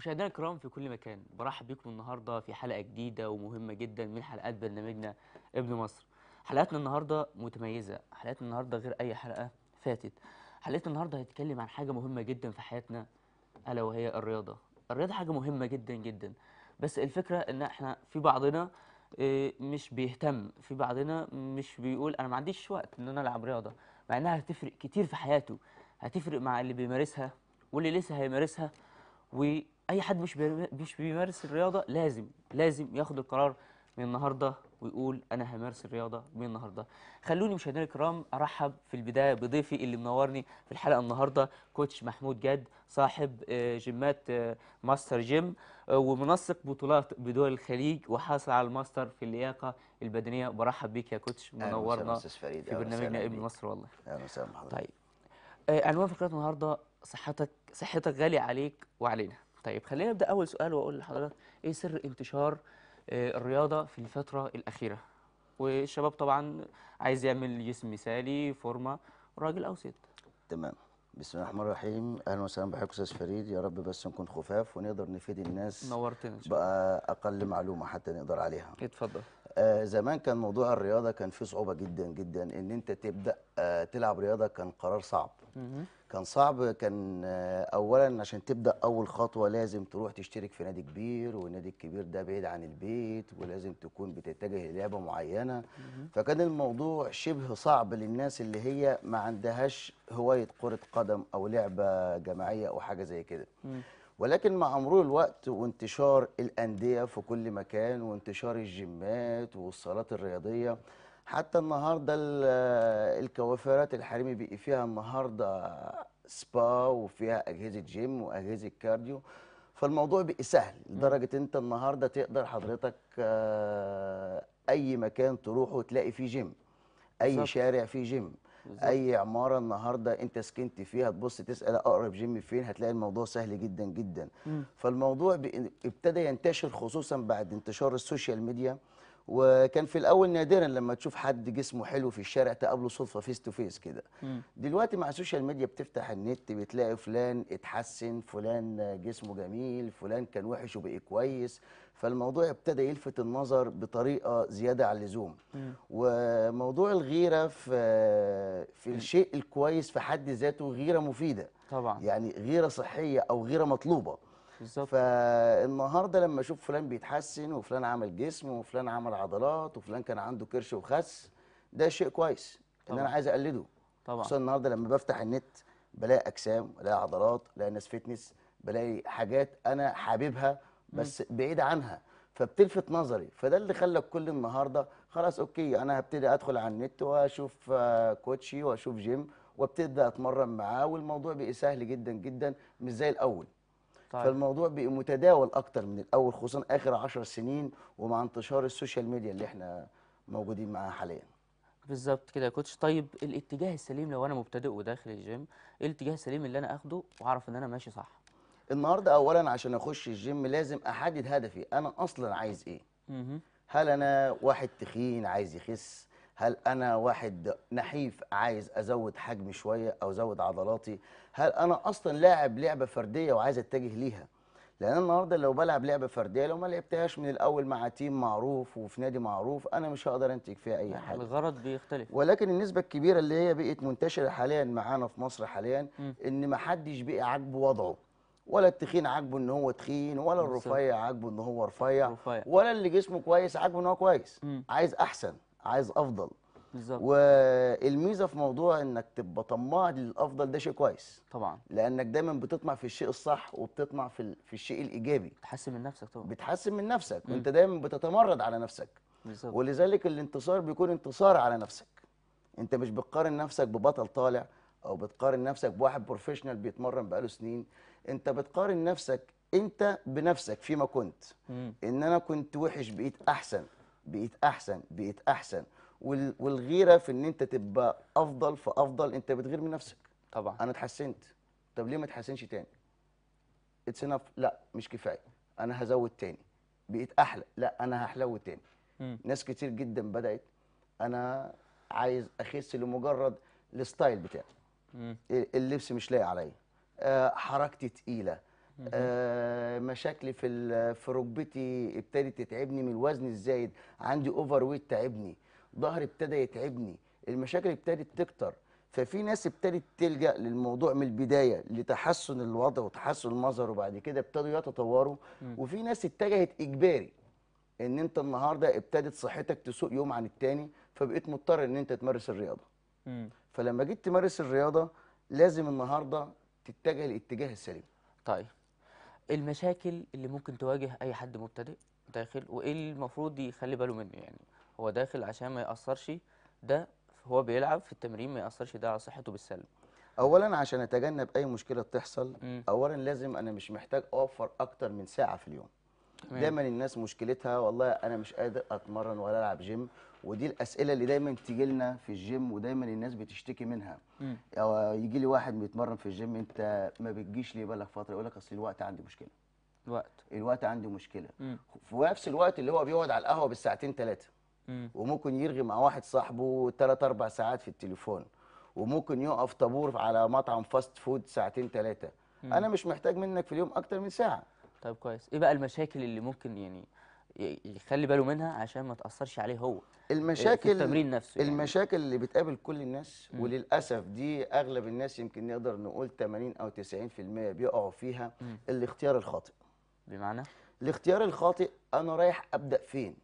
مشاهدينا الكرام في كل مكان برحب بكم النهارده في حلقه جديده ومهمه جدا من حلقات برنامجنا ابن مصر حلقتنا النهارده متميزه حلقتنا النهارده غير اي حلقه فاتت حلقتنا النهارده هتتكلم عن حاجه مهمه جدا في حياتنا الا وهي الرياضه الرياضه حاجه مهمه جدا جدا بس الفكره ان احنا في بعضنا آه، مش بيهتم في بعضنا مش بيقول انا ما عنديش وقت ان انا العب رياضه مع انها هتفرق كتير في حياته هتفرق مع اللي بيمارسها واللي لسه هيمارسها اي حد مش مش بيمارس الرياضه لازم لازم ياخد القرار من النهارده ويقول انا همارس الرياضه من النهارده خلوني مشاهدينا الكرام ارحب في البدايه بضيفي اللي منورني في الحلقه النهارده كوتش محمود جاد صاحب آه، جيمات آه، ماستر جيم آه، ومنسق بطولات بدول الخليج وحاصل على الماستر في اللياقه البدنيه برحب بك يا كوتش منورنا في برنامجنا ابن مصر والله اهلا وسهلا طيب عنوان فقرتنا النهارده صحتك صحتك غاليه عليك وعلينا طيب خلينا نبدا اول سؤال واقول لحضرتك ايه سر انتشار آه، الرياضه في الفتره الاخيره والشباب طبعا عايز يعمل جسم مثالي فورمه راجل او ست تمام بسم الله الرحمن الرحيم اهلا وسهلا بحضرتك استاذ فريد يا رب بس نكون خفاف ونقدر نفيد الناس نورتنا بقى اقل معلومه حتى نقدر عليها اتفضل آه زمان كان موضوع الرياضه كان فيه صعوبه جدا جدا ان انت تبدا آه تلعب رياضه كان قرار صعب كان صعب كان آه، اولا عشان تبدا اول خطوه لازم تروح تشترك في نادي كبير والنادي الكبير ده بعيد عن البيت ولازم تكون بتتجه للعبه معينه فكان الموضوع شبه صعب للناس اللي هي ما عندهاش هوايه كره قدم او لعبه جماعيه او حاجه زي كده ولكن مع مرور الوقت وانتشار الانديه في كل مكان وانتشار الجيمات والصالات الرياضيه حتى النهارده الكوافيرات الحريمي بقي فيها النهارده سبا وفيها اجهزه جيم واجهزه كارديو فالموضوع بقي سهل لدرجه انت النهارده تقدر حضرتك آه، اي مكان تروحه تلاقي فيه جيم اي بالزبط. شارع فيه جيم بالزبط. اي عماره النهارده انت سكنت فيها تبص تسال اقرب جيم فين هتلاقي الموضوع سهل جدا جدا م. فالموضوع ابتدى ينتشر خصوصا بعد انتشار السوشيال ميديا وكان في الاول نادرا لما تشوف حد جسمه حلو في الشارع تقابله صدفه فيس تو فيس كده دلوقتي مع السوشيال ميديا بتفتح النت بتلاقي فلان اتحسن فلان جسمه جميل فلان كان وحش وبقي كويس فالموضوع ابتدى يلفت النظر بطريقه زياده عن اللزوم وموضوع الغيره في في الشيء الكويس في حد ذاته غيره مفيده طبعا يعني غيره صحيه او غيره مطلوبه بالظبط فالنهارده لما اشوف فلان بيتحسن وفلان عمل جسم وفلان عمل عضلات وفلان كان عنده كرش وخس ده شيء كويس طبعا. اللي انا عايز اقلده طبعا خصوصا النهارده لما بفتح النت بلاقي اجسام بلاقي عضلات بلاقي ناس فتنس بلاقي حاجات انا حاببها بس م. بعيد عنها فبتلفت نظري فده اللي خلى الكل النهارده خلاص اوكي انا هبتدي ادخل على النت واشوف آه، كوتشي واشوف جيم وابتدي اتمرن معاه والموضوع بقى سهل جدا جدا مش زي الاول طيب. فالموضوع بقى متداول اكتر من الاول خصوصا اخر 10 سنين ومع انتشار السوشيال ميديا اللي احنا موجودين معاها حاليا بالظبط كده يا كوتش طيب الاتجاه السليم لو انا مبتدئ وداخل الجيم ايه الاتجاه السليم اللي انا اخده واعرف ان انا ماشي صح النهارده اولا عشان اخش الجيم لازم احدد هدفي انا اصلا عايز ايه هل انا واحد تخين عايز يخس هل انا واحد نحيف عايز ازود حجمي شويه او ازود عضلاتي هل انا اصلا لاعب لعبه فرديه وعايز اتجه ليها لان النهارده لو بلعب لعبه فرديه لو ما لعبتهاش من الاول مع تيم معروف وفي نادي معروف انا مش هقدر انتج فيها اي حاجه الغرض بيختلف ولكن النسبه الكبيره اللي هي بقت منتشره حاليا معانا في مصر حاليا م. ان ما حدش بقى عاجبه وضعه ولا التخين عاجبه ان هو تخين ولا الرفيع عاجبه ان هو رفيع ولا اللي جسمه كويس عاجبه ان هو كويس م. عايز احسن عايز افضل بالظبط والميزه في موضوع انك تبقى طماع للافضل ده شيء كويس طبعا لانك دايما بتطمع في الشيء الصح وبتطمع في في الشيء الايجابي بتحسن من نفسك طبعا بتحسن من نفسك وانت دايما بتتمرد على نفسك بالظبط ولذلك الانتصار بيكون انتصار على نفسك انت مش بتقارن نفسك ببطل طالع او بتقارن نفسك بواحد بروفيشنال بيتمرن بقاله سنين انت بتقارن نفسك انت بنفسك فيما كنت مم. ان انا كنت وحش بقيت احسن بقيت احسن بقيت احسن والغيره في ان انت تبقى افضل فافضل انت بتغير من نفسك طبعا انا اتحسنت طب ليه ما اتحسنش تاني اتس انف لا مش كفايه انا هزود تاني بقيت احلى لا انا هحلو تاني م. ناس كتير جدا بدات انا عايز اخس لمجرد الستايل بتاعي اللبس مش لايق عليا آه، حركتي تقيله آه، مشاكلي في في ركبتي ابتدت تتعبني من الوزن الزايد عندي اوفر ويت تعبني ظهري ابتدى يتعبني المشاكل ابتدت تكتر ففي ناس ابتدت تلجا للموضوع من البدايه لتحسن الوضع وتحسن المظهر وبعد كده ابتدوا يتطوروا وفي ناس اتجهت اجباري ان انت النهارده ابتدت صحتك تسوء يوم عن التاني فبقيت مضطر ان انت تمارس الرياضه فلما جيت تمارس الرياضه لازم النهارده تتجه الاتجاه السليم طيب المشاكل اللي ممكن تواجه اي حد مبتدئ داخل وايه المفروض يخلي باله منه يعني هو داخل عشان ما ياثرش ده هو بيلعب في التمرين ما ياثرش ده على صحته بالسلب اولا عشان اتجنب اي مشكله بتحصل م. اولا لازم انا مش محتاج اوفر اكتر من ساعه في اليوم دايما الناس مشكلتها والله انا مش قادر اتمرن ولا العب جيم ودي الاسئله اللي دايما تيجي لنا في الجيم ودايما الناس بتشتكي منها يجي لي واحد بيتمرن في الجيم انت ما بتجيش ليه بقالك فتره يقول لك اصل الوقت عندي مشكله الوقت الوقت عندي مشكله مم. في نفس الوقت اللي هو بيقعد على القهوه بالساعتين ثلاثه وممكن يرغي مع واحد صاحبه ثلاث اربع ساعات في التليفون وممكن يقف طابور على مطعم فاست فود ساعتين ثلاثه انا مش محتاج منك في اليوم اكتر من ساعه طيب كويس ايه بقى المشاكل اللي ممكن يعني يخلي باله منها عشان ما تاثرش عليه هو آه، المشاكل التمرين نفسه يعني. المشاكل اللي بتقابل كل الناس م. وللاسف دي اغلب الناس يمكن نقدر نقول 80 او 90% بيقعوا فيها م. الاختيار الخاطئ بمعنى الاختيار الخاطئ انا رايح ابدا فين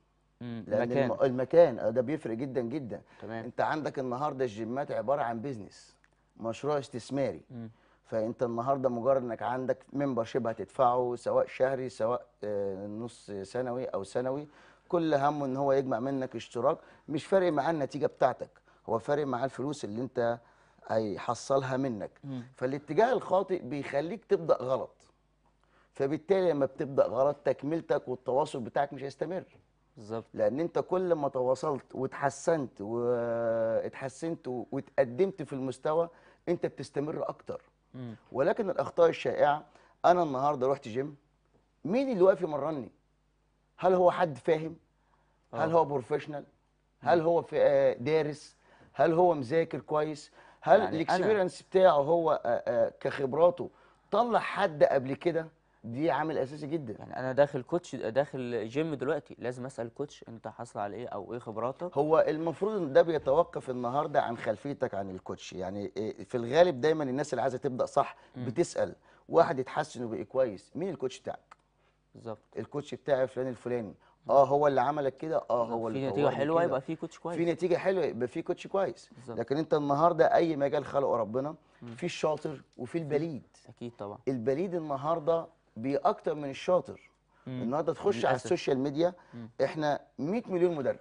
مم. لان المكان. المكان آه، ده بيفرق جدا جدا تمام. انت عندك النهارده الجيمات عباره عن بيزنس مشروع استثماري م. فانت النهارده مجرد انك عندك ممبر شيب هتدفعه سواء شهري سواء آه، نص سنوي او سنوي كل همه ان هو يجمع منك اشتراك مش فارق معاه النتيجه بتاعتك هو فارق معاه الفلوس اللي انت هيحصلها منك م. فالاتجاه الخاطئ بيخليك تبدا غلط فبالتالي لما بتبدا غلط تكملتك والتواصل بتاعك مش هيستمر بالظبط لان انت كل ما تواصلت وتحسنت واتحسنت وتقدمت في المستوى انت بتستمر اكتر ولكن الاخطاء الشائعه انا النهارده رحت جيم مين اللي واقف يمرني هل هو حد فاهم هل آه. هو بروفيشنال هل هو في آه، دارس هل هو مذاكر كويس هل يعني الاكسبيرينس بتاعه هو آه، كخبراته طلع حد قبل كده دي عامل اساسي جدا يعني انا داخل كوتش داخل جيم دلوقتي لازم اسال كوتش انت حاصل على ايه او ايه خبراتك هو المفروض ان ده بيتوقف النهارده عن خلفيتك عن الكوتش يعني إيه، في الغالب دايما الناس اللي عايزه تبدا صح بتسال واحد يتحسن وبقى كويس مين الكوتش بتاعك بالظبط الكوتش بتاعي فلان الفلاني اه هو اللي عملك كده اه هو اللي في نتيجه حلوه يبقى في كوتش كويس في نتيجه حلوه يبقى في كوتش كويس بالزبط. لكن انت النهارده اي مجال خلقه ربنا في الشاطر وفي البليد اكيد طبعا البليد النهارده باكتر اكتر من الشاطر النهارده تخش على السوشيال ميديا احنا 100 مليون مدرب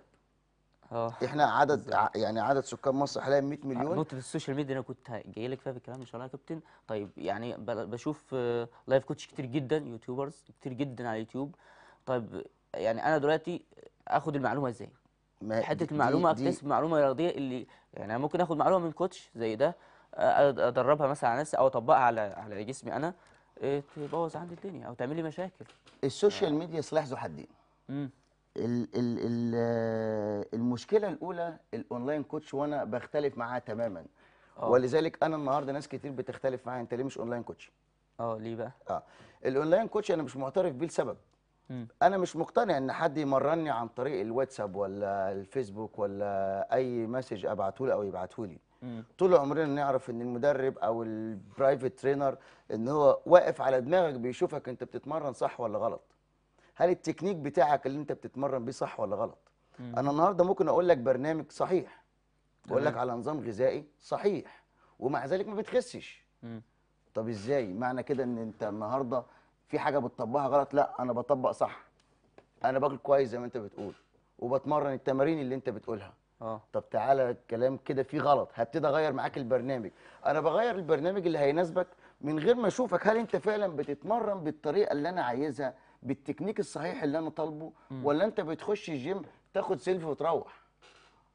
اه احنا عدد ع... يعني عدد سكان مصر حاليا آه، 100 مليون نقطه السوشيال ميديا انا كنت جاي لك فيها الكلام ان شاء الله يا كابتن طيب يعني بشوف لايف آه، كوتش كتير جدا يوتيوبرز كتير جدا على اليوتيوب طيب يعني انا دلوقتي اخد المعلومه ازاي حته المعلومه اكتسب معلومه رياضيه اللي يعني انا ممكن اخد معلومه من كوتش زي ده ادربها مثلا على نفسي او اطبقها على على جسمي انا إيه، تبوظ عندي الدنيا او تعمل لي مشاكل السوشيال آه. ميديا سلاح ذو حدين ال ال ال آه، المشكله الاولى الاونلاين كوتش وانا بختلف معاه تماما أوه. ولذلك انا النهارده ناس كتير بتختلف معايا انت ليه مش اونلاين كوتش اه ليه بقى اه الاونلاين كوتش انا مش معترف بيه لسبب انا مش مقتنع ان حد يمرني عن طريق الواتساب ولا الفيسبوك ولا اي مسج ابعته له او يبعته لي طول عمرنا نعرف ان المدرب او البرايفت ترينر ان هو واقف على دماغك بيشوفك انت بتتمرن صح ولا غلط هل التكنيك بتاعك اللي انت بتتمرن بيه صح ولا غلط مم. انا النهارده ممكن اقول لك برنامج صحيح اقول لك على نظام غذائي صحيح ومع ذلك ما بتخسش مم. طب ازاي معنى كده ان انت النهارده في حاجه بتطبقها غلط لا انا بطبق صح انا باكل كويس زي ما انت بتقول وبتمرن التمارين اللي انت بتقولها اه طب تعالى الكلام كده فيه غلط هبتدي اغير معاك البرنامج انا بغير البرنامج اللي هيناسبك من غير ما اشوفك هل انت فعلا بتتمرن بالطريقه اللي انا عايزها بالتكنيك الصحيح اللي انا طالبه ولا انت بتخش الجيم تاخد سيلفي وتروح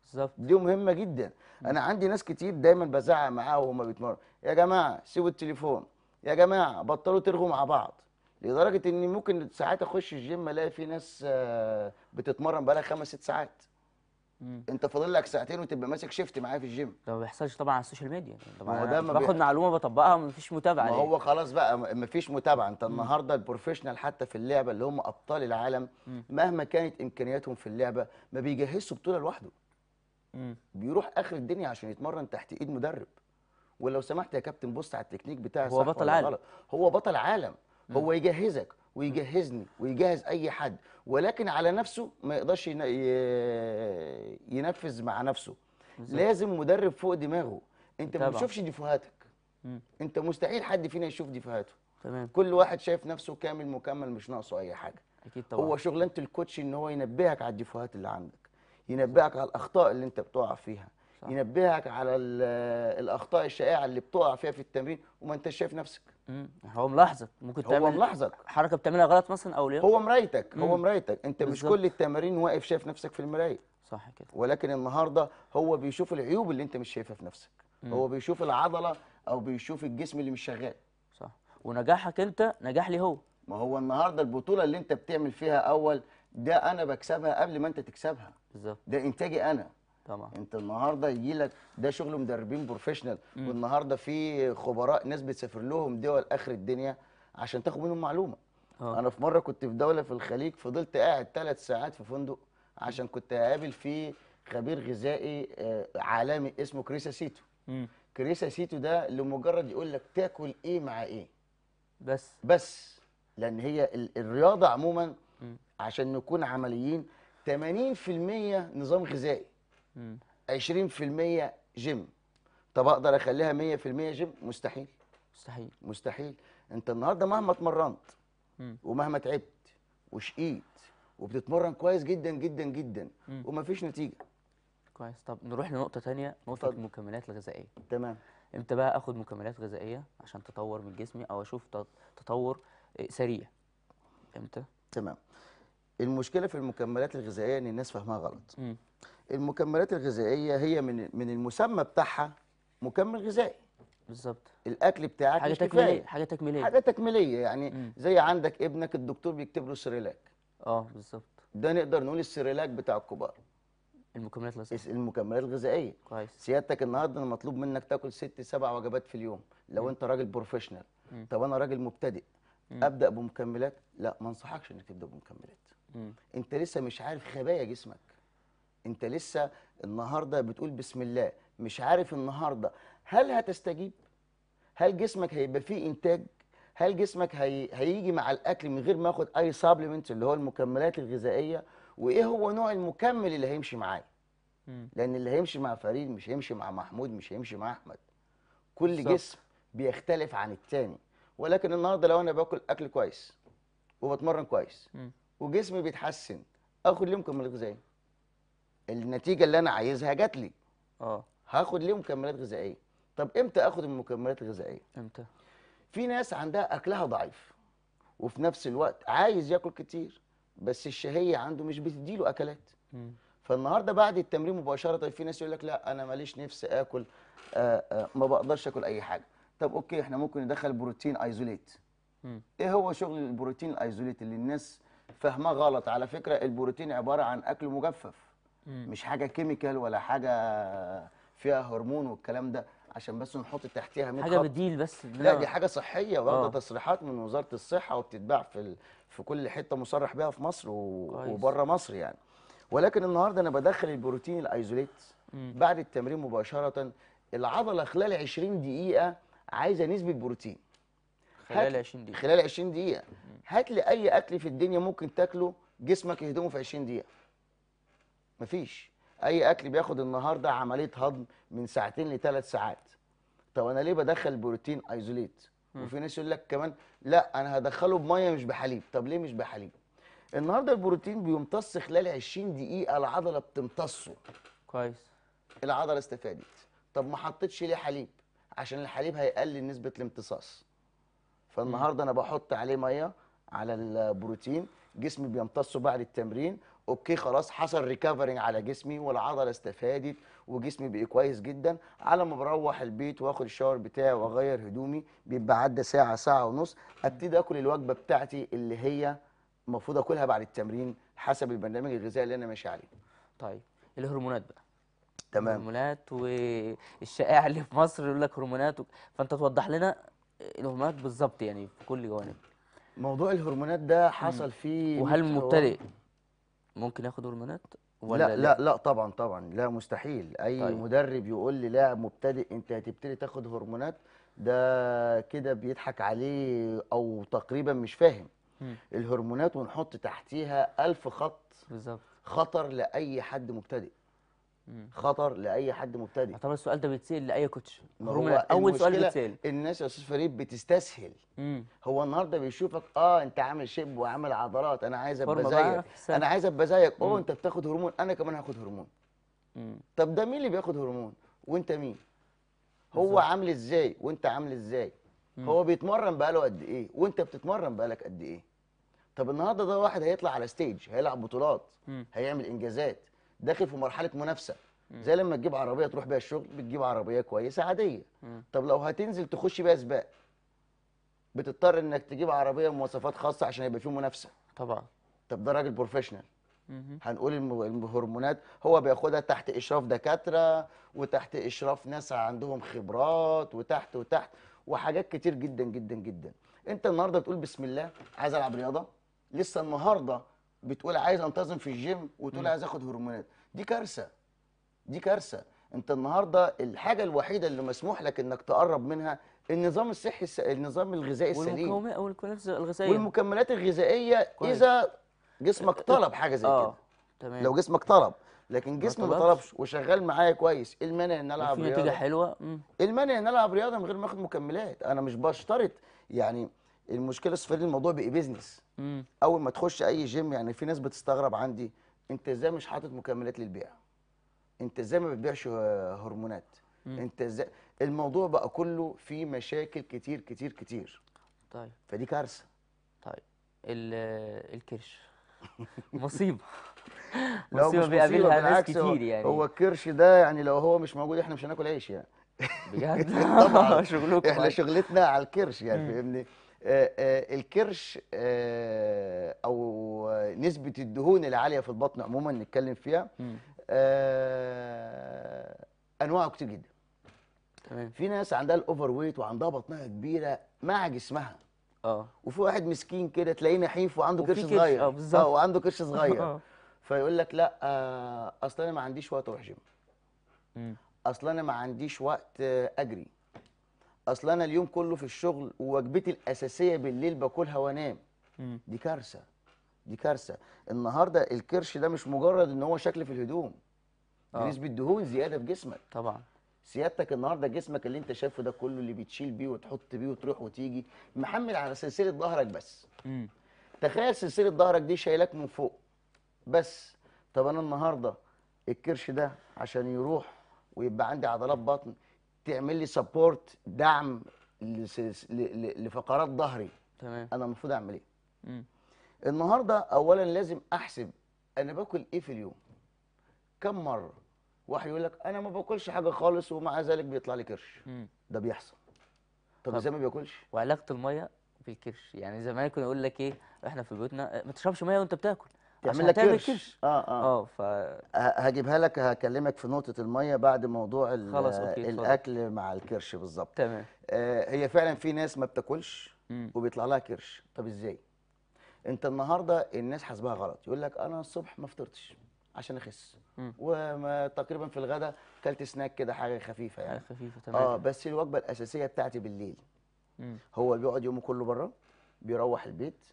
بالظبط دي مهمه جدا انا عندي ناس كتير دايما بزعق معاهم وهما بيتمرنوا يا جماعه سيبوا التليفون يا جماعه بطلوا ترغوا مع بعض لدرجه ان ممكن ساعات اخش الجيم الاقي في ناس آه، بتتمرن لها خمس ست ساعات مم. انت فاضل لك ساعتين وتبقى ماسك شيفت معايا في الجيم ده ما بيحصلش طبعا على السوشيال ميديا طبعا ده ما باخد بي... معلومه بطبقها ومفيش متابعه ما هو خلاص بقى مفيش متابعه انت النهارده البروفيشنال حتى في اللعبه اللي هم ابطال العالم مم. مهما كانت امكانياتهم في اللعبه ما بيجهزوا بطوله لوحده مم. بيروح اخر الدنيا عشان يتمرن تحت ايد مدرب ولو سمحت يا كابتن بص على التكنيك بتاع هو بطل عالم هو بطل عالم هو يجهزك ويجهزني ويجهز اي حد ولكن على نفسه ما يقدرش ينفذ مع نفسه بالزبط. لازم مدرب فوق دماغه انت ما بتشوفش ديفوهاتك انت مستحيل حد فينا يشوف ديفوهاته تمام كل واحد شايف نفسه كامل مكمل مش ناقصه اي حاجه اكيد طبعا هو شغلانه الكوتش ان هو ينبهك على الديفوهات اللي عندك ينبهك على الاخطاء اللي انت بتقع فيها صح. ينبهك على الاخطاء الشائعه اللي بتقع فيها في التمرين وما انت شايف نفسك مم. هو ملاحظك ممكن تعمل هو ملاحظك حركه بتعملها غلط مثلا او ليه هو مرايتك هو مرايتك انت بالزبط. مش كل التمارين واقف شايف نفسك في المرايه صح كده ولكن النهارده هو بيشوف العيوب اللي انت مش شايفها في نفسك مم. هو بيشوف العضله او بيشوف الجسم اللي مش شغال صح ونجاحك انت نجاح ليه هو ما هو النهارده البطوله اللي انت بتعمل فيها اول ده انا بكسبها قبل ما انت تكسبها بالظبط ده انتاجي انا طبعا انت النهارده يجي لك ده شغل مدربين بروفيشنال والنهارده في خبراء ناس بتسافر لهم دول اخر الدنيا عشان تاخد منهم معلومه أوه. انا في مره كنت في دوله في الخليج فضلت قاعد ثلاث ساعات في فندق عشان كنت هقابل فيه خبير غذائي آه، عالمي اسمه كريسا سيتو كريسا سيتو ده لمجرد يقول لك تاكل ايه مع ايه بس بس لان هي الرياضه عموما عشان نكون عمليين 80% نظام غذائي 20% جيم طب اقدر اخليها 100% جيم مستحيل مستحيل مستحيل انت النهارده مهما اتمرنت ومهما تعبت وشقيت وبتتمرن كويس جدا جدا جدا ومفيش نتيجه كويس طب نروح لنقطه تانية نقطه طب. المكملات الغذائيه تمام امتى بقى اخد مكملات غذائيه عشان تطور من جسمي او اشوف تطور آه، سريع امتى تمام المشكله في المكملات الغذائيه ان الناس فاهمها غلط مم. المكملات الغذائيه هي من من المسمى بتاعها مكمل غذائي بالظبط الاكل بتاعك حاجه تكميليه حاجه تكميليه حاجه تكميليه يعني م. زي عندك ابنك الدكتور بيكتب له سريلاك اه بالظبط ده نقدر نقول السريلاك بتاع الكبار المكملات الغذائيه المكملات الغذائيه كويس سيادتك النهارده انا مطلوب منك تاكل ست سبع وجبات في اليوم لو م. انت راجل بروفيشنال طب انا راجل مبتدئ م. ابدا بمكملات لا ما انصحكش انك تبدا بمكملات م. انت لسه مش عارف خبايا جسمك انت لسه النهارده بتقول بسم الله مش عارف النهارده هل هتستجيب هل جسمك هيبقى فيه انتاج هل جسمك هي... هيجي مع الاكل من غير ما ياخد اي سابلمنت اللي هو المكملات الغذائيه وايه هو نوع المكمل اللي هيمشي معايا لان اللي هيمشي مع فريد مش هيمشي مع محمود مش هيمشي مع احمد كل صح. جسم بيختلف عن التاني ولكن النهارده لو انا باكل اكل كويس وبتمرن كويس م. وجسمي بيتحسن اخد ليه مكملات غذائيه النتيجه اللي انا عايزها جات لي اه هاخد ليه مكملات غذائيه طب امتى اخد المكملات الغذائيه امتى في ناس عندها اكلها ضعيف وفي نفس الوقت عايز ياكل كتير بس الشهيه عنده مش بتديله اكلات م. فالنهارده بعد التمرين مباشره في ناس يقول لك لا انا ماليش نفس اكل آآ آه، آآ آه، ما بقدرش اكل اي حاجه طب اوكي احنا ممكن ندخل بروتين ايزوليت ايه هو شغل البروتين الايزوليت اللي الناس فاهماه غلط على فكره البروتين عباره عن اكل مجفف مش حاجه كيميكال ولا حاجه فيها هرمون والكلام ده عشان بس نحط تحتيها 100 حاجه خط. بديل بس لا دي حاجه صحيه واخده آه. تصريحات من وزاره الصحه وبتتباع في ال... في كل حته مصرح بيها في مصر و... وبره مصر يعني ولكن النهارده انا بدخل البروتين الايزوليت بعد التمرين مباشره العضله خلال 20 دقيقه عايزه نسبه بروتين خلال 20 دقيقه خلال 20 دقيقه هات لي اي اكل في الدنيا ممكن تاكله جسمك يهضمه في 20 دقيقه مفيش اي اكل بياخد النهارده عمليه هضم من ساعتين لثلاث ساعات طب انا ليه بدخل بروتين ايزوليت وفي ناس يقول لك كمان لا انا هدخله بميه مش بحليب طب ليه مش بحليب النهارده البروتين بيمتص خلال 20 دقيقه العضله بتمتصه كويس العضله استفادت طب ما حطيتش ليه حليب عشان الحليب هيقلل نسبه الامتصاص فالنهارده انا بحط عليه ميه على البروتين جسمي بيمتصه بعد التمرين اوكي خلاص حصل ريكفرنج على جسمي والعضله استفادت وجسمي بقى كويس جدا على ما بروح البيت واخد الشاور بتاعي واغير هدومي بيبقى عدى ساعه ساعه ونص ابتدي اكل الوجبه بتاعتي اللي هي المفروض اكلها بعد التمرين حسب البرنامج الغذائي اللي انا ماشي عليه طيب الهرمونات بقى تمام الهرمونات والشائعه اللي في مصر يقول لك هرمونات و... فانت توضح لنا الهرمونات بالظبط يعني في كل جوانب موضوع الهرمونات ده حصل فيه وهل مبتدئ ممكن ياخد هرمونات ولا لا لا لا طبعا طبعا لا مستحيل اي طيب. مدرب يقول لي لاعب مبتدئ انت هتبتدي تاخد هرمونات ده كده بيضحك عليه او تقريبا مش فاهم م. الهرمونات ونحط تحتيها ألف خط بالظبط خطر لاي حد مبتدئ خطر لاي حد مبتدئ طب السؤال ده بيتسال لاي كوتش هو اول سؤال بيتسال الناس يا استاذ فريد بتستسهل مم. هو النهارده بيشوفك اه انت عامل شيب وعامل عضلات انا عايز ابقى زيك انا عايز ابقى زيك اوه انت بتاخد هرمون انا كمان هاخد هرمون مم. طب ده مين اللي بياخد هرمون وانت مين هو بالزبط. عامل ازاي وانت عامل ازاي مم. هو بيتمرن بقاله قد ايه وانت بتتمرن بقالك قد ايه طب النهارده ده واحد هيطلع على ستيج هيلعب بطولات مم. هيعمل انجازات داخل في مرحله منافسه زي لما تجيب عربيه تروح بيها الشغل بتجيب عربيه كويسه عاديه طب لو هتنزل تخش بيها سباق بتضطر انك تجيب عربيه مواصفات خاصه عشان يبقى فيه منافسه طبعا طب ده راجل بروفيشنال هنقول الهرمونات هو بياخدها تحت اشراف دكاتره وتحت اشراف ناس عندهم خبرات وتحت وتحت وحاجات كتير جدا جدا جدا انت النهارده بتقول بسم الله عايز العب رياضه لسه النهارده بتقول عايز انتظم في الجيم وتقول عايز اخد هرمونات دي كارثه دي كارثه انت النهارده الحاجه الوحيده اللي مسموح لك انك تقرب منها النظام الصحي الس... النظام الغذائي السليم والمكملات الغذائيه والمكملات الغذائيه كويس. اذا جسمك طلب حاجه زي آه. كده تمام لو جسمك طلب لكن جسمي ما طلبش وشغال معايا كويس ايه المانع ان العب رياضه نتيجه حلوه المانع ان العب رياضه من غير ما اخد مكملات انا مش بشترط يعني المشكله دي الموضوع بقى بيزنس اول ما تخش اي جيم يعني في ناس بتستغرب عندي انت ازاي مش حاطط مكملات للبيع انت ازاي ما بتبيعش هرمونات مم. انت ازاي الموضوع بقى كله فيه مشاكل كتير كتير كتير طيب فدي كارثه طيب الكرش مصيبه مصيبه بيقابلها ناس كتير يعني هو الكرش ده يعني لو هو مش موجود احنا مش هناكل عيش يعني بجد شغلكم احنا شغلتنا على الكرش يعني فاهمني آه، آه، الكرش آه، او نسبه الدهون العاليه في البطن عموما نتكلم فيها انواعه كتير جدا تمام في ناس عندها الاوفر ويت وعندها بطنها كبيره مع جسمها اه وفي واحد مسكين كده تلاقيه نحيف وعنده كرش صغير اه بالظبط وعنده كرش صغير فيقول لك لا اصل انا ما عنديش وقت اروح جيم اصل انا ما عنديش وقت اجري اصل انا اليوم كله في الشغل ووجبتي الاساسيه بالليل باكلها وانام دي كارثه دي كارثه النهارده الكرش ده مش مجرد ان هو شكل في الهدوم آه. نسبه دهون زياده في جسمك طبعا سيادتك النهارده جسمك اللي انت شايفه ده كله اللي بتشيل بيه وتحط بيه وتروح وتيجي محمل على سلسله ظهرك بس مم. تخيل سلسله ظهرك دي شايلاك من فوق بس طب انا النهارده الكرش ده عشان يروح ويبقى عندي عضلات بطن تعمل لي سبورت دعم لفقرات ظهري تمام انا المفروض اعمل ايه مم. النهارده اولا لازم احسب انا باكل ايه في اليوم كم مره واحد يقول لك انا ما باكلش حاجه خالص ومع ذلك بيطلع لي كرش مم. ده بيحصل طب ازاي ما بياكلش وعلاقه الميه بالكرش يعني زمان كنا يقول لك ايه احنا في بيوتنا ما تشربش ميه وانت بتاكل عشان لك كرش. كرش اه اه اه ف هجيبها لك هكلمك في نقطه الميه بعد موضوع خلاص أوكي الاكل فضل. مع الكرش بالظبط تمام آه هي فعلا في ناس ما بتاكلش وبيطلع لها كرش طب ازاي انت النهارده الناس حاسباها غلط يقول لك انا الصبح ما فطرتش عشان اخس وتقريبا في الغداء كلت سناك كده حاجه خفيفه يعني خفيفه تمام اه بس الوجبه الاساسيه بتاعتي بالليل مم. هو بيقعد يومه كله بره بيروح البيت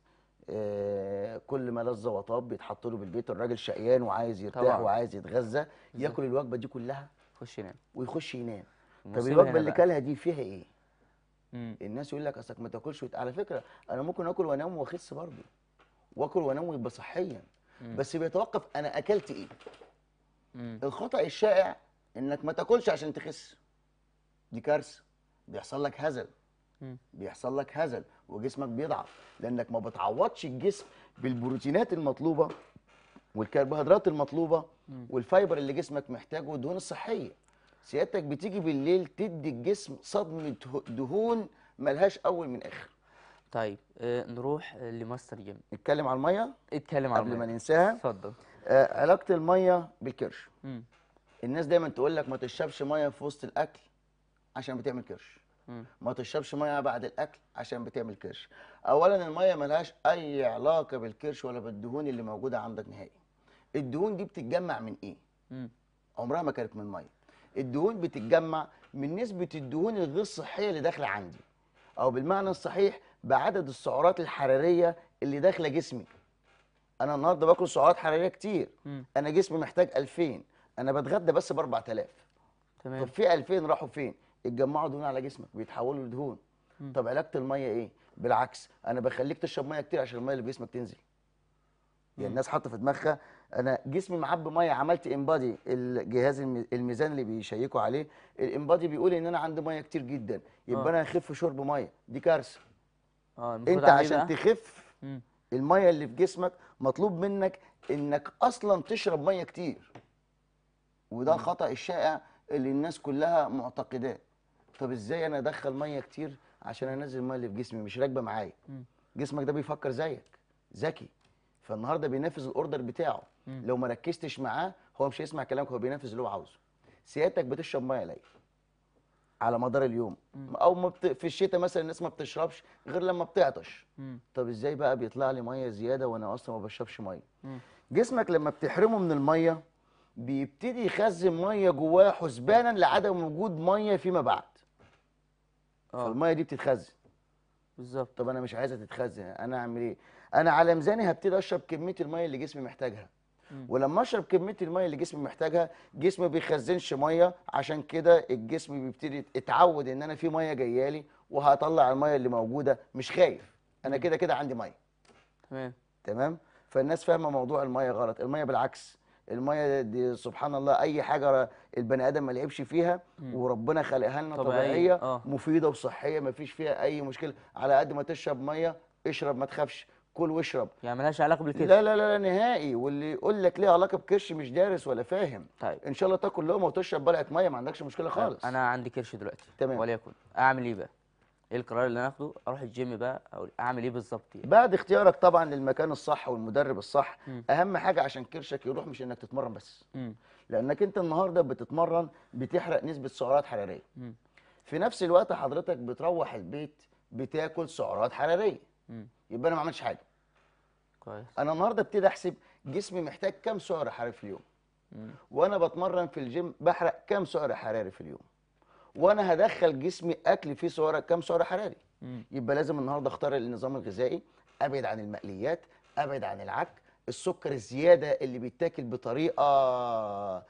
آه، كل ما لذ وطاب بيتحط له بالبيت الراجل شقيان وعايز يرتاح طبعا. وعايز يتغذى ياكل الوجبه دي كلها يخش ينام ويخش ينام طب الوجبه اللي كلها دي فيها ايه؟ مم. الناس يقول لك اصلك ما تاكلش ويت... على فكره انا ممكن اكل وانام واخس برضه واكل وانام ويبقى صحيا مم. بس بيتوقف انا اكلت ايه؟ مم. الخطا الشائع انك ما تاكلش عشان تخس دي كارثه بيحصل لك هزل مم. بيحصل لك هزل وجسمك بيضعف لانك ما بتعوضش الجسم بالبروتينات المطلوبه والكربوهيدرات المطلوبه والفايبر اللي جسمك محتاجه والدهون الصحيه سيادتك بتيجي بالليل تدي الجسم صدمه دهون ملهاش اول من اخر طيب آه نروح لماستر جيم نتكلم على الميه اتكلم على قبل ما ننساها اتفضل آه علاقه الميه بالكرش الناس دايما تقول لك ما تشربش ميه في وسط الاكل عشان بتعمل كرش ما تشربش ميه بعد الاكل عشان بتعمل كرش اولا الميه ملهاش اي علاقه بالكرش ولا بالدهون اللي موجوده عندك نهائي الدهون دي بتتجمع من ايه مم. عمرها ما كانت من ميه الدهون بتتجمع من نسبه الدهون الغير صحيه اللي داخله عندي او بالمعنى الصحيح بعدد السعرات الحراريه اللي داخله جسمي انا النهارده باكل سعرات حراريه كتير مم. انا جسمي محتاج 2000 انا بتغدى بس ب 4000 تمام طب في 2000 راحوا فين اتجمعوا دهون على جسمك بيتحولوا لدهون طب علاجه الميه ايه بالعكس انا بخليك تشرب ميه كتير عشان الميه اللي في جسمك تنزل يعني الناس حاطه في دماغها انا جسمي معبي ميه عملت امبادي الجهاز الميزان اللي بيشيكوا عليه الامبادي بيقول ان انا عندي ميه كتير جدا يبقى آه. انا هخف شرب ميه دي كارثه اه انت عشان إيه تخف مم. الميه اللي في جسمك مطلوب منك انك اصلا تشرب ميه كتير وده الخطا الشائع اللي الناس كلها معتقداه طب ازاي انا ادخل ميه كتير عشان انزل الميه اللي في جسمي مش راكبه معايا جسمك ده بيفكر زيك ذكي فالنهارده بينفذ الاوردر بتاعه م. لو ما ركزتش معاه هو مش هيسمع كلامك هو بينفذ اللي هو عاوزه سيادتك بتشرب ميه قليل على مدار اليوم م. او ما بت... في الشتاء مثلا الناس ما بتشربش غير لما بتعطش م. طب ازاي بقى بيطلع لي ميه زياده وانا اصلا ما بشربش ميه جسمك لما بتحرمه من الميه بيبتدي يخزن ميه جواه حسبانا لعدم وجود ميه فيما بعد آه. فالميه دي بتتخزن بالظبط طب انا مش عايزها تتخزن انا اعمل ايه انا على ميزاني هبتدي اشرب كميه الميه اللي جسمي محتاجها ولما اشرب كميه الميه اللي جسمي محتاجها جسمي ما بيخزنش ميه عشان كده الجسم بيبتدي اتعود ان انا في ميه جايه لي وهطلع الميه اللي موجوده مش خايف انا كده كده عندي ميه تمام تمام فالناس فاهمه موضوع الميه غلط الميه بالعكس الميه دي سبحان الله اي حاجه البني ادم ما لعبش فيها وربنا خلقها لنا طبيعيه آه. مفيده وصحيه ما فيش فيها اي مشكله على قد ما تشرب ميه اشرب ما تخافش كل واشرب يعني ملهاش علاقه بالكرش لا لا لا نهائي واللي يقول لك ليه علاقه بكرش مش دارس ولا فاهم طيب ان شاء الله تاكل لقمه وتشرب بلعه ميه ما عندكش مشكله خالص انا عندي كرش دلوقتي تمام وليكن اعمل ايه بقى ايه القرار اللي انا اخده اروح الجيم بقى او اعمل ايه بالظبط يعني. بعد اختيارك طبعا للمكان الصح والمدرب الصح م. اهم حاجه عشان كرشك يروح مش انك تتمرن بس م. لانك انت النهارده بتتمرن بتحرق نسبه سعرات حراريه م. في نفس الوقت حضرتك بتروح البيت بتاكل سعرات حراريه م. يبقى انا ما عملتش حاجه كويس انا النهارده ابتدي احسب جسمي محتاج كام سعر حراري في اليوم م. وانا بتمرن في الجيم بحرق كام سعر حراري في اليوم وانا هدخل جسمي اكل فيه سعر كام سعر حراري يبقى لازم النهارده اختار النظام الغذائي ابعد عن المقليات ابعد عن العك السكر الزياده اللي بيتاكل بطريقه آه،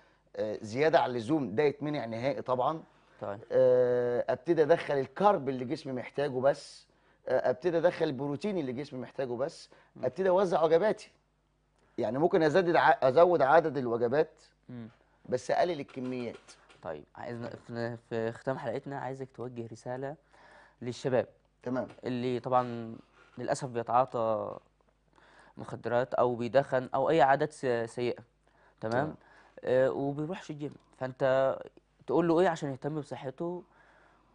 زياده عن اللزوم ده يتمنع نهائي طبعا طيب. آه، ابتدي ادخل الكرب اللي جسمي محتاجه بس آه، ابتدي ادخل البروتين اللي جسمي محتاجه بس ابتدي اوزع وجباتي يعني ممكن ازود ازود عدد الوجبات بس اقلل الكميات طيب عايز في ختام حلقتنا عايزك توجه رساله للشباب تمام اللي طبعا للاسف بيتعاطى مخدرات او بيدخن او اي عادات سيئه تمام, تمام. آه وبيروحش الجيم فانت تقول له ايه عشان يهتم بصحته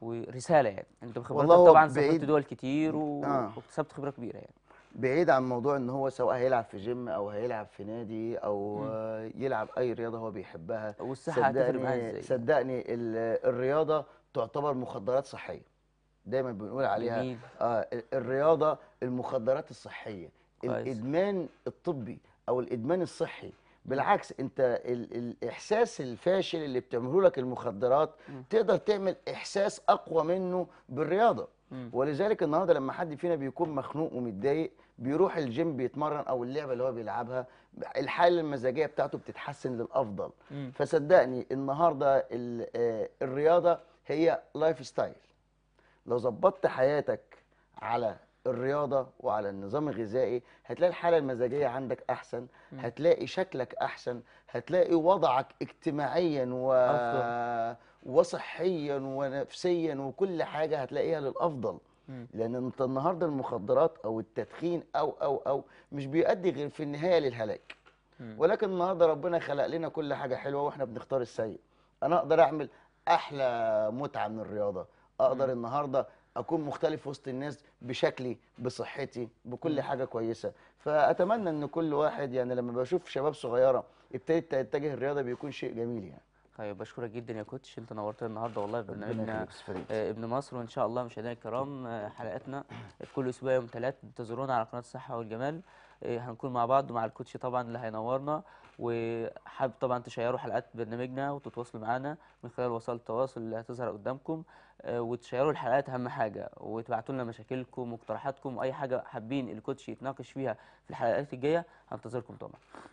ورساله يعني انت بخبرتك طبعا سافرت دول كتير و... آه. وبتسبت خبره كبيره يعني بعيد عن موضوع ان هو سواء هيلعب في جيم او هيلعب في نادي او مم. يلعب اي رياضه هو بيحبها والصحه صدقني صدقني الرياضه تعتبر مخدرات صحيه دايما بنقول عليها جميل. آه الرياضه المخدرات الصحيه كويس. الادمان الطبي او الادمان الصحي بالعكس انت الاحساس الفاشل اللي بتعمله لك المخدرات تقدر تعمل احساس اقوى منه بالرياضه ولذلك النهارده لما حد فينا بيكون مخنوق ومتضايق بيروح الجيم بيتمرن او اللعبه اللي هو بيلعبها الحاله المزاجيه بتاعته بتتحسن للافضل مم. فصدقني النهارده آه، الرياضه هي لايف ستايل لو ظبطت حياتك على الرياضه وعلى النظام الغذائي هتلاقي الحاله المزاجيه عندك احسن هتلاقي شكلك احسن هتلاقي وضعك اجتماعيا و أفضل. وصحيا ونفسيا وكل حاجه هتلاقيها للافضل لان انت النهارده المخدرات او التدخين او او او مش بيؤدي غير في النهايه للهلاك ولكن النهارده ربنا خلق لنا كل حاجه حلوه واحنا بنختار السيء انا اقدر اعمل احلى متعه من الرياضه اقدر النهارده اكون مختلف وسط الناس بشكلي بصحتي بكل حاجه كويسه فاتمنى ان كل واحد يعني لما بشوف شباب صغيره ابتدت تتجه الرياضه بيكون شيء جميل يعني ايوه بشكرك جدا يا كوتش انت نورتنا النهارده والله في برنامجنا آه، ابن مصر وان شاء الله مشاهدينا الكرام آه، حلقاتنا في كل اسبوع يوم ثلاث انتظرونا على قناه الصحه والجمال آه، هنكون مع بعض ومع الكوتش طبعا اللي هينورنا وحابب طبعا تشيروا حلقات برنامجنا وتتواصلوا معانا من خلال وسائل التواصل اللي هتظهر قدامكم وتشيروا الحلقات اهم حاجه وتبعتوا لنا مشاكلكم ومقترحاتكم واي حاجه حابين الكوتش يتناقش فيها في الحلقات الجايه هنتظركم طبعا